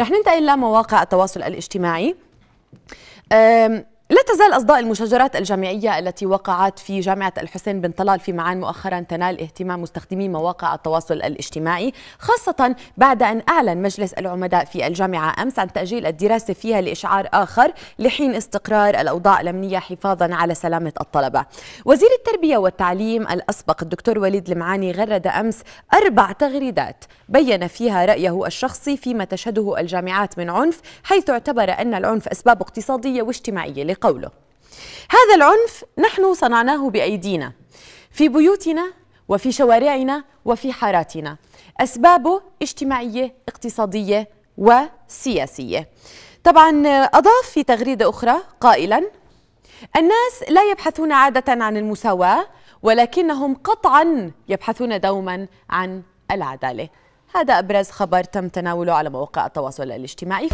رح ننتقل لمواقع التواصل الاجتماعي لا تزال أصداء المشاجرات الجامعية التي وقعت في جامعة الحسين بن طلال في معان مؤخرا تنال اهتمام مستخدمي مواقع التواصل الاجتماعي خاصة بعد أن أعلن مجلس العمداء في الجامعة أمس عن تأجيل الدراسة فيها لإشعار آخر لحين استقرار الأوضاع الأمنية حفاظا على سلامة الطلبة وزير التربية والتعليم الأسبق الدكتور وليد المعاني غرد أمس أربع تغريدات بين فيها رأيه الشخصي فيما تشهده الجامعات من عنف حيث اعتبر أن العنف أسباب اقتصادية واجتماعية قوله هذا العنف نحن صنعناه بايدينا في بيوتنا وفي شوارعنا وفي حاراتنا اسبابه اجتماعيه اقتصاديه وسياسيه طبعا اضاف في تغريده اخرى قائلا الناس لا يبحثون عاده عن المساواه ولكنهم قطعا يبحثون دوما عن العداله هذا ابرز خبر تم تناوله على مواقع التواصل الاجتماعي